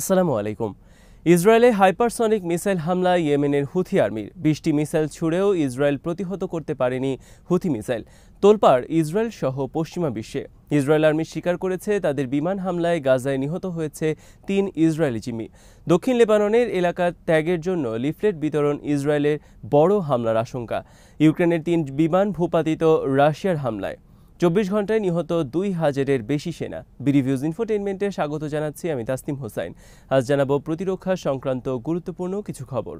আসসালামু আলাইকুম ইসরায়েলে হাইপারসনিক মিসাইল হামলায় ইয়েমেনের হুথি আর্মির বিশটি মিসাইল ছুড়েও ইসরায়েল প্রতিহত করতে পারেনি হুথি মিসাইল তোলপাড় ইসরায়েল সহ পশ্চিমা বিশ্বে ইসরায়েল আর্মি স্বীকার করেছে তাদের বিমান হামলায় গাজায় নিহত হয়েছে তিন ইসরায়েলি জিম্মি দক্ষিণ লেবাননের এলাকা ত্যাগের জন্য লিফলেট বিতরণ ইসরায়েলের বড় হামলার আশঙ্কা ইউক্রেনের তিন বিমান ভূপাতিত রাশিয়ার হামলায় চব্বিশ ঘন্টায় নিহত দুই হাজারের বেশি সেনা বিডিভিউজ ইনফোটেনমেন্টে স্বাগত জানাচ্ছি আমি তাসতিম হোসাইন আজ জানাবো প্রতিরক্ষা সংক্রান্ত গুরুত্বপূর্ণ কিছু খবর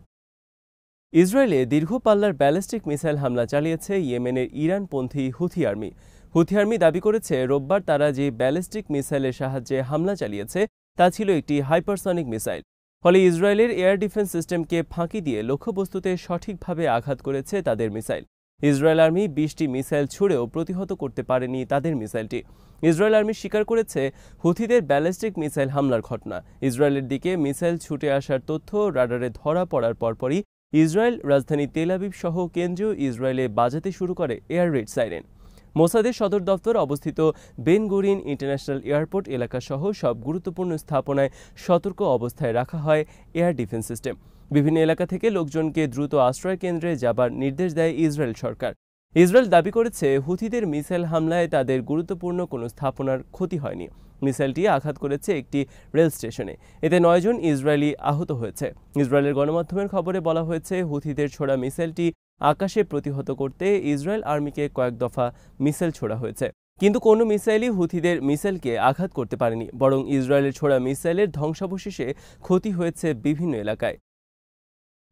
ইসরায়েলে দীর্ঘ পাল্লার ব্যালিস্টিক মিসাইল হামলা চালিয়েছে ইয়েমেনের ইরানপন্থী হুথি আর্মি হুথি আর্মি দাবি করেছে রোববার তারা যে ব্যালিস্টিক মিসাইলের সাহায্যে হামলা চালিয়েছে তা ছিল একটি হাইপারসনিক মিসাইল ফলে ইসরায়েলের এয়ার ডিফেন্স সিস্টেমকে ফাঁকি দিয়ে লক্ষ্যবস্তুতে সঠিকভাবে আঘাত করেছে তাদের মিসাইল ইসরায়েল আর্মি বিশটি মিসাইল ছুড়েও প্রতিহত করতে পারেনি তাদের মিসাইলটি ইসরায়েল আর্মি স্বীকার করেছে হুথিদের ব্যালিস্টিক মিসাইল হামলার ঘটনা ইসরায়েলের দিকে মিসাইল ছুটে আসার তথ্য রাডারে ধরা পড়ার পরপরই ইসরায়েল রাজধানী তেলাবিব সহ কেন্দ্রীয় ইসরায়েলে বাজাতে শুরু করে এয়ার রেড সাইরেন মোসাদের সদর দপ্তর অবস্থিত বেনগুরিন ইন্টারন্যাশনাল এয়ারপোর্ট এলাকাসহ সব গুরুত্বপূর্ণ স্থাপনায় সতর্ক অবস্থায় রাখা হয় এয়ার ডিফেন্স সিস্টেম বিভিন্ন এলাকা থেকে লোকজনকে দ্রুত আশ্রয় কেন্দ্রে যাবার নির্দেশ দেয় ইসরায়েল সরকার ইসরায়েল দাবি করেছে হুথিদের মিসাইল হামলায় তাদের গুরুত্বপূর্ণ কোনো স্থাপনার ক্ষতি হয়নি মিসাইলটি আঘাত করেছে একটি রেল স্টেশনে এতে নয়জন ইসরায়েলি আহত হয়েছে ইসরায়েলের গণমাধ্যমের খবরে বলা হয়েছে হুথিদের ছোড়া মিসাইলটি আকাশে প্রতিহত করতে ইসরায়েল আর্মিকে কয়েক দফা মিসাইল ছোড়া হয়েছে কিন্তু কোনো মিসাইলই হুথিদের মিসাইলকে আঘাত করতে পারেনি বরং ইসরায়েলের ছোড়া মিসাইলের ধ্বংসাবশেষে ক্ষতি হয়েছে বিভিন্ন এলাকায়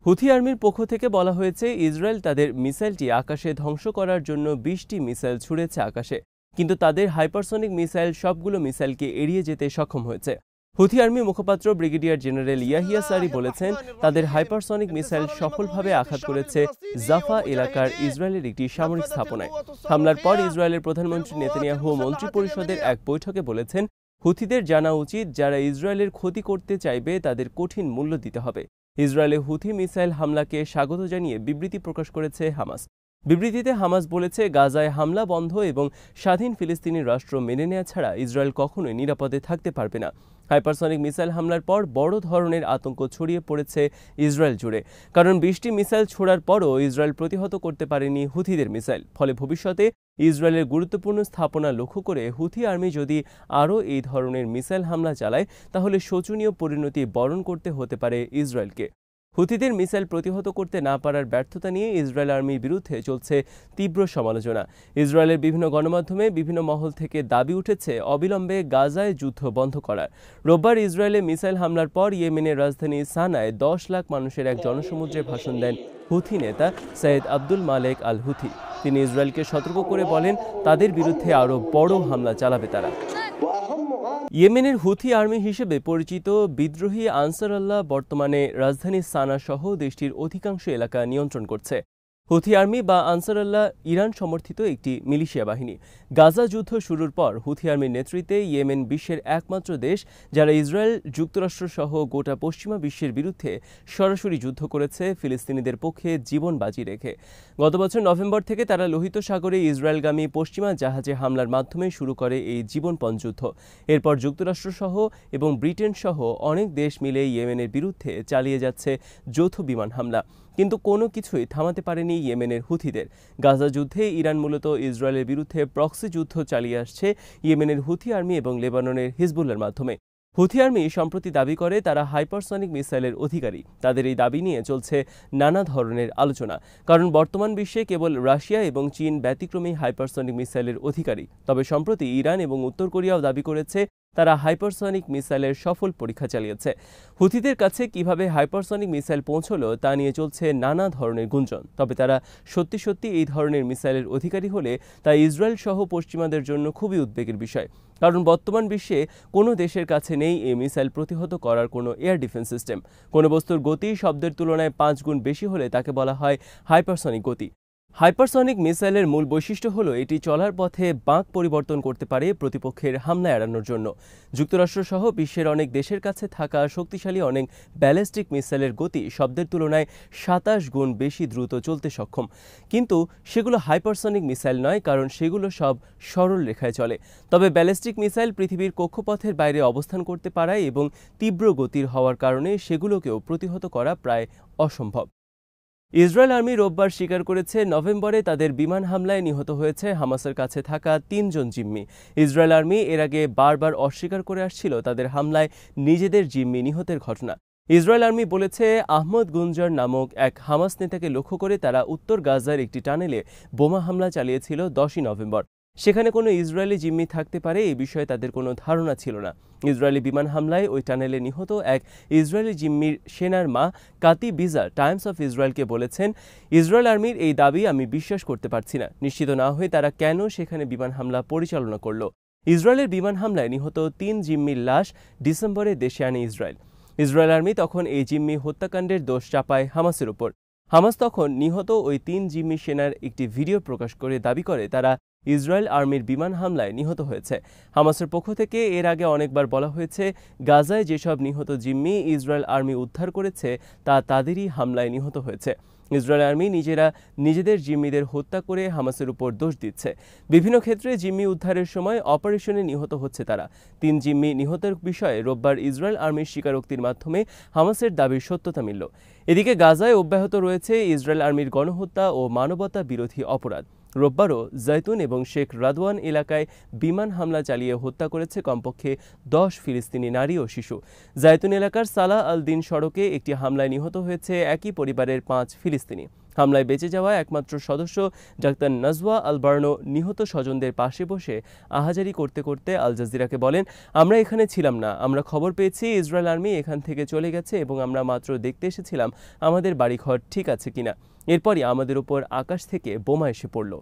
হুথি আর্মির পক্ষ থেকে বলা হয়েছে ইসরায়েল তাদের মিসাইলটি আকাশে ধ্বংস করার জন্য বিশটি মিসাইল ছুড়েছে আকাশে কিন্তু তাদের হাইপারসনিক মিসাইল সবগুলো মিসাইলকে এড়িয়ে যেতে সক্ষম হয়েছে হুথি আর্মি মুখপাত্র ব্রিগেডিয়ার জেনারেল ইয়াহিয়া সারি বলেছেন তাদের হাইপারসনিক মিসাইল সফলভাবে আঘাত করেছে জাফা এলাকার ইসরায়েলের একটি সামরিক স্থাপনায় হামলার পর ইসরায়েলের প্রধানমন্ত্রী নেতানিয়াহু মন্ত্রী পরিষদের এক বৈঠকে বলেছেন হুথিদের জানা উচিত যারা ইসরায়েলের ক্ষতি করতে চাইবে তাদের কঠিন মূল্য দিতে হবে ইসরায়েলে হুথি মিসাইল হামলাকে স্বাগত জানিয়ে বিবৃতি প্রকাশ করেছে হামাস বিবৃতিতে হামাস বলেছে গাজায় হামলা বন্ধ এবং স্বাধীন ফিলিস্তিনি রাষ্ট্র মেনে নেওয়া ছাড়া ইসরায়েল কখনোই নিরাপদে থাকতে পারবে না হাইপারসনিক মিসাইল হামলার পর বড় ধরনের আতঙ্ক ছড়িয়ে পড়েছে ইসরায়েল জুড়ে কারণ বৃষ্টি মিসাইল ছোড়ার পরও ইসরায়েল প্রতিহত করতে পারেনি হুথিদের মিসাইল ফলে ভবিষ্যতে ইসরায়েলের গুরুত্বপূর্ণ স্থাপনা লক্ষ্য করে হুথি আর্মি যদি আরও এই ধরনের মিসাইল হামলা চালায় তাহলে শোচনীয় পরিণতি বরণ করতে হতে পারে ইসরায়েলকে হুতিদের মিসাইল প্রতিহত করতে না পারার ব্যর্থতা নিয়ে ইসরায়েল আর্মির বিরুদ্ধে চলছে তীব্র সমালোচনা ইসরায়েলের বিভিন্ন গণমাধ্যমে বিভিন্ন মহল থেকে দাবি উঠেছে অবিলম্বে গাজায় যুদ্ধ বন্ধ করার রোববার ইসরায়েলে মিসাইল হামলার পর ইয়েমেনের রাজধানী সানায় দশ লাখ মানুষের এক জনসমুদ্রে ভাষণ দেন হুথি নেতা Sayyed Abdul Malik al Houthi তিনি ইসরায়েলকে সতর্ক করে বলেন তাদের বিরুদ্ধে আরও বড় হামলা চালাবে তারা ইয়েমেনের হুথি আর্মি হিসেবে পরিচিত বিদ্রোহী আনসার আল্লাহ বর্তমানে রাজধানী সানা সহ দেশটির অধিকাংশ এলাকা নিয়ন্ত্রণ করছে হুথি আর্মি বা আনসারাল্লাহ ইরান সমর্থিত একটি মিলিশিয়া বাহিনী গাজা যুদ্ধ শুরুর পর হুথি আর্মির নেতৃত্বে ইয়েমেন বিশ্বের একমাত্র দেশ যারা ইসরায়েল যুক্তরাষ্ট্র সহ গোটা পশ্চিমা বিশ্বের বিরুদ্ধে সরাসরি যুদ্ধ করেছে ফিলিস্তিনিদের পক্ষে জীবন বাজি রেখে গত বছর নভেম্বর থেকে তারা লোহিত সাগরে ইসরায়েলগামী পশ্চিমা জাহাজে হামলার মাধ্যমে শুরু করে এই জীবনপণ যুদ্ধ এরপর যুক্তরাষ্ট্র সহ এবং ব্রিটেন সহ অনেক দেশ মিলে ইয়েমেনের বিরুদ্ধে চালিয়ে যাচ্ছে যৌথ বিমান হামলা কিন্তু কোনো কিছুই থামাতে পারেনি ইয়েমেনের হুথিদের গাজা যুদ্ধে ইরান মূলত ইসরায়েলের বিরুদ্ধে প্রক্সি যুদ্ধ চালিয়ে আসছে ইয়েমেনের হুথি আর্মি এবং লেবাননের হিজবুল্লার মাধ্যমে হুথি আর্মি সম্প্রতি দাবি করে তারা হাইপারসনিক মিসাইলের অধিকারী তাদের এই দাবি নিয়ে চলছে নানা ধরনের আলোচনা কারণ বর্তমান বিশ্বে কেবল রাশিয়া এবং চীন ব্যতিক্রমী হাইপারসনিক মিসাইলের অধিকারী তবে সম্প্রতি ইরান এবং উত্তর কোরিয়াও দাবি করেছে তারা হাইপারসনিক মিসাইলের সফল পরীক্ষা চালিয়েছে হুথিদের কাছে কিভাবে হাইপারসনিক মিসাইল পৌঁছলো তা নিয়ে চলছে নানা ধরনের গুঞ্জন তবে তারা সত্যি সত্যি এই ধরনের মিসাইলের অধিকারী হলে তা ইসরায়েল সহ পশ্চিমাদের জন্য খুবই উদ্বেগের বিষয় কারণ বর্তমান বিশ্বে কোনো দেশের কাছে নেই এই মিসাইল প্রতিহত করার কোনো এয়ার ডিফেন্স সিস্টেম কোনো বস্তুর গতি শব্দের তুলনায় পাঁচ গুণ বেশি হলে তাকে বলা হয় হাইপারসনিক গতি হাইপারসনিক মিসাইলের মূল বৈশিষ্ট্য হলো এটি চলার পথে বাঁক পরিবর্তন করতে পারে প্রতিপক্ষের হামলা এড়ানোর জন্য যুক্তরাষ্ট্রসহ বিশ্বের অনেক দেশের কাছে থাকা শক্তিশালী অনেক ব্যালিস্টিক মিসাইলের গতি শব্দের তুলনায় সাতাশ গুণ বেশি দ্রুত চলতে সক্ষম কিন্তু সেগুলো হাইপারসনিক মিসাইল নয় কারণ সেগুলো সব সরল রেখায় চলে তবে ব্যালিস্টিক মিসাইল পৃথিবীর কক্ষপথের বাইরে অবস্থান করতে পারায় এবং তীব্র গতির হওয়ার কারণে সেগুলোকেও প্রতিহত করা প্রায় অসম্ভব ইসরায়েল আর্মি রোববার স্বীকার করেছে নভেম্বরে তাদের বিমান হামলায় নিহত হয়েছে হামাসের কাছে থাকা তিনজন জিম্মি ইসরায়েল আর্মি এর আগে বারবার অস্বীকার করে আসছিল তাদের হামলায় নিজেদের জিম্মি নিহতের ঘটনা ইসরায়েল আর্মি বলেছে আহমদ গুঞ্জার নামক এক হামাস নেতাকে লক্ষ্য করে তারা উত্তর গাজার একটি টানেলে বোমা হামলা চালিয়েছিল দশই নভেম্বর সেখানে কোনো ইসরায়েলি জিম্মি থাকতে পারে এই বিষয়ে তাদের কোনো ধারণা ছিল না ইসরায়েলি বিমান হামলায় ওই টানেলে নিহত এক ইসরায়েলি জিম্মির সেনার মা কাতি বিজার টাইমস অফ ইসরায়েলকে বলেছেন ইসরায়েল আর্মির এই দাবি আমি বিশ্বাস করতে পারছি না নিশ্চিত না হয়ে তারা কেন সেখানে বিমান হামলা পরিচালনা করল ইসরায়েলের বিমান হামলায় নিহত তিন জিম্মির লাশ ডিসেম্বরে দেশে আনে ইসরায়েল ইসরায়েল আর্মি তখন এই জিম্মি হত্যাকাণ্ডের দোষ চাপায় হামাসের ওপর হামাস তখন নিহত ওই তিন জিম্মি সেনার একটি ভিডিও প্রকাশ করে দাবি করে তারা ইসরায়েল আর্মির বিমান হামলায় নিহত হয়েছে হামাসের পক্ষ থেকে এর আগে অনেকবার বলা হয়েছে গাজায় যেসব নিহত জিম্মি ইসরায়েল আর্মি উদ্ধার করেছে তা তাদেরই হামলায় নিহত হয়েছে ইসরায়েল আর্মি নিজেরা নিজেদের জিম্মিদের হত্যা করে হামাসের উপর দোষ দিচ্ছে বিভিন্ন ক্ষেত্রে জিম্মি উদ্ধারের সময় অপারেশনে নিহত হচ্ছে তারা তিন জিম্মি নিহতের বিষয়ে রোববার ইসরায়েল আর্মির স্বীকারোক্তির মাধ্যমে হামাসের দাবির সত্যতা মিলল এদিকে গাজায় অব্যাহত রয়েছে ইসরায়েল আর্মির গণহত্যা ও মানবতা বিরোধী অপরাধ রোববারও জৈতুন এবং শেখ রাদওয়ান এলাকায় বিমান হামলা চালিয়ে হত্যা করেছে কমপক্ষে দশ ফিলিস্তিনি নারী ও শিশু জায়তুন এলাকার সালা আল দিন সড়কে একটি হামলায় নিহত হয়েছে একই পরিবারের পাঁচ ফিলিস্তিনি হামলায় বেঁচে যাওয়া একমাত্র সদস্য ডাক্তার নাজওয়া আলবার্নো নিহত স্বজনদের পাশে বসে আহাজারি করতে করতে আল জাজিরাকে বলেন আমরা এখানে ছিলাম না আমরা খবর পেয়েছি ইসরায়েল আর্মি এখান থেকে চলে গেছে এবং আমরা মাত্র দেখতে এসেছিলাম আমাদের বাড়িঘর ঠিক আছে কিনা এরপরই আমাদের ওপর আকাশ থেকে বোমা এসে পড়ল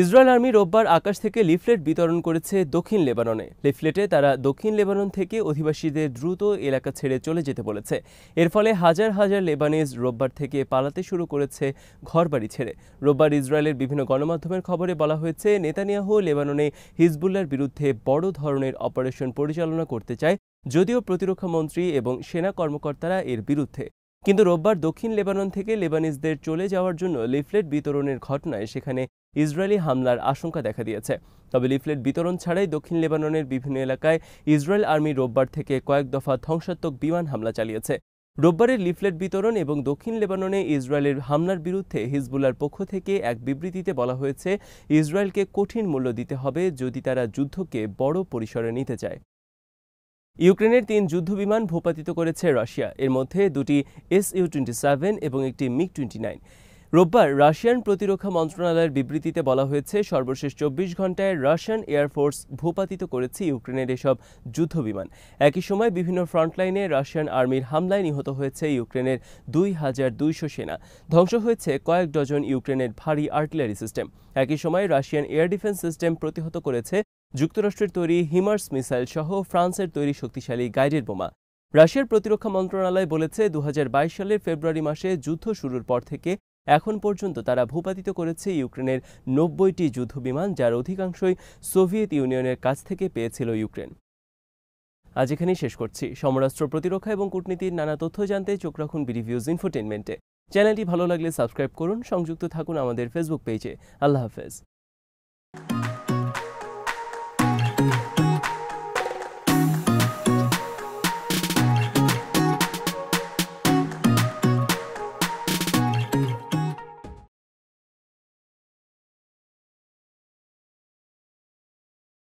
ইসরায়েল আর্মি রোববার আকাশ থেকে লিফলেট বিতরণ করেছে দক্ষিণ লেবাননে লিফলেটে তারা দক্ষিণ লেবানন থেকে অধিবাসীদের দ্রুত এলাকা ছেড়ে চলে যেতে বলেছে এর ফলে হাজার হাজার লেবানিজ রোববার থেকে পালাতে শুরু করেছে ঘরবাড়ি ছেড়ে রোববার ইসরায়েলের বিভিন্ন গণমাধ্যমের খবরে বলা হয়েছে নেতানিয়াহ লেবাননে হিজবুল্লার বিরুদ্ধে বড় ধরনের অপারেশন পরিচালনা করতে চায় যদিও প্রতিরক্ষা মন্ত্রী এবং সেনা কর্মকর্তারা এর বিরুদ্ধে কিন্তু রোববার দক্ষিণ লেবানন থেকে লেবানিজদের চলে যাওয়ার জন্য লিফলেট বিতরণের ঘটনায় সেখানে ইসরায়েলি হামলার আশঙ্কা দেখা দিয়েছে তবে লিফলেট বিতরণ ছাড়াই দক্ষিণ লেবাননের বিভিন্ন এলাকায় ইসরায়েল আর্মি রোববার থেকে কয়েক দফা ধ্বংসাত্মক বিমান হামলা চালিয়েছে রোববারের লিফলেট বিতরণ এবং দক্ষিণ লেবাননে ইসরায়েলের হামলার বিরুদ্ধে হিজবুল্লার পক্ষ থেকে এক বিবৃতিতে বলা হয়েছে ইসরায়েলকে কঠিন মূল্য দিতে হবে যদি তারা যুদ্ধকে বড় পরিসরে নিতে চায় ইউক্রেনের তিন যুদ্ধবিমান ভূপাতিত করেছে রাশিয়া এর মধ্যে দুটি এস ইউ টোয়েন্টি সেভেন এবং একটি মিগ টোয়েন্টি নাইন রোববার রাশিয়ান প্রতিরক্ষা মন্ত্রণালয়ের বিবৃতিতে বলা হয়েছে সর্বশেষ চব্বিশ ঘন্টায় রাশিয়ান এয়ারফোর্স ভূপাতিত করেছে ইউক্রেনের এসব যুদ্ধবিমান একই সময় বিভিন্ন ফ্রন্টলাইনে রাশিয়ান আর্মির হামলায় নিহত হয়েছে ইউক্রেনের দুই হাজার দুইশো সেনা ধ্বংস হয়েছে কয়েক ডজন ইউক্রেনের ভারী আর্টিলারি সিস্টেম একই সময় রাশিয়ান এয়ার ডিফেন্স সিস্টেম প্রতিহত করেছে যুক্তরাষ্ট্রের তৈরি হিমার্স মিসাইল সহ ফ্রান্সের তৈরি শক্তিশালী গাইডের বোমা রাশিয়ার প্রতিরক্ষা মন্ত্রণালয় বলেছে দু সালের ফেব্রুয়ারি মাসে যুদ্ধ শুরুর পর থেকে এখন পর্যন্ত তারা ভূপাতিত করেছে ইউক্রেনের নব্বইটি যুদ্ধবিমান যার অধিকাংশই সোভিয়েত ইউনিয়নের কাছ থেকে পেয়েছিল ইউক্রেন আজ এখানেই শেষ করছি সমরাষ্ট্র প্রতিরক্ষা এবং কূটনীতির নানা তথ্য জানতে চোখ রাখুন বিডিভিউজ ইনফোটেনমেন্টে চ্যানেলটি ভালো লাগলে সাবস্ক্রাইব করুন সংযুক্ত থাকুন আমাদের ফেসবুক পেজে আল্লাহ হাফেজ